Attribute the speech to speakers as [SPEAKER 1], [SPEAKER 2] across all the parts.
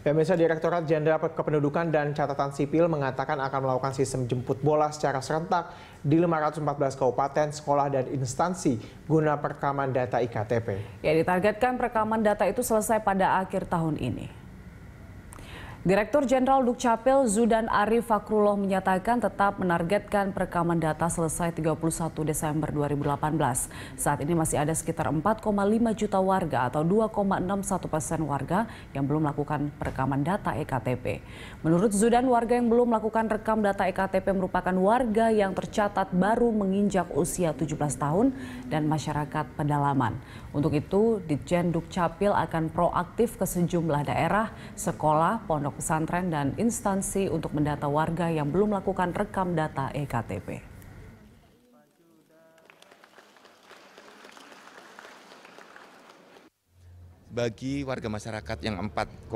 [SPEAKER 1] Pemirsa Direktorat Jenderal Kependudukan dan Catatan Sipil mengatakan akan melakukan sistem jemput bola secara serentak di 514 kabupaten, sekolah, dan instansi guna perekaman
[SPEAKER 2] data IKTP. Ya, ditargetkan perekaman data itu selesai pada akhir tahun ini. Direktur Jenderal Dukcapil Zudan Arif Fakrullah menyatakan tetap menargetkan perekaman data selesai 31 Desember 2018. Saat ini masih ada sekitar 4,5 juta warga atau 2,61 persen warga yang belum melakukan perekaman data EKTP. Menurut Zudan, warga yang belum melakukan rekam data EKTP merupakan warga yang tercatat baru menginjak usia 17 tahun dan masyarakat pedalaman. Untuk itu, Ditjen Dukcapil akan proaktif ke sejumlah daerah, sekolah, pondok pondok pesantren dan instansi untuk mendata warga yang belum melakukan rekam data EKTP.
[SPEAKER 1] Bagi warga masyarakat yang 4,5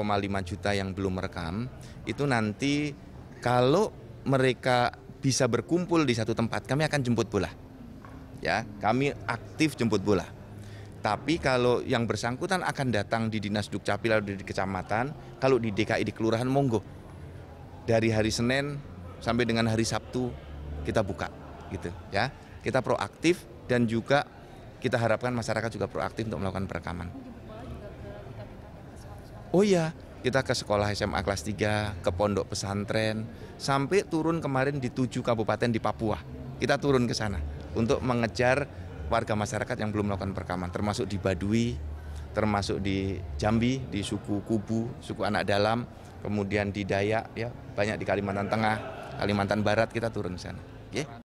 [SPEAKER 1] juta yang belum merekam, itu nanti kalau mereka bisa berkumpul di satu tempat, kami akan jemput bola. Ya, kami aktif jemput bola. Tapi kalau yang bersangkutan akan datang di Dinas Dukcapil atau di kecamatan, kalau di DKI di kelurahan monggo. Dari hari Senin sampai dengan hari Sabtu kita buka gitu ya. Kita proaktif dan juga kita harapkan masyarakat juga proaktif untuk melakukan perekaman. Oh iya, kita ke sekolah SMA kelas 3, ke pondok pesantren, sampai turun kemarin di tujuh kabupaten di Papua. Kita turun ke sana untuk mengejar warga masyarakat yang belum melakukan perekaman, termasuk di Badui, termasuk di Jambi, di suku Kubu, suku anak dalam, kemudian di Dayak, ya banyak di Kalimantan Tengah, Kalimantan Barat kita turun sana. Okay.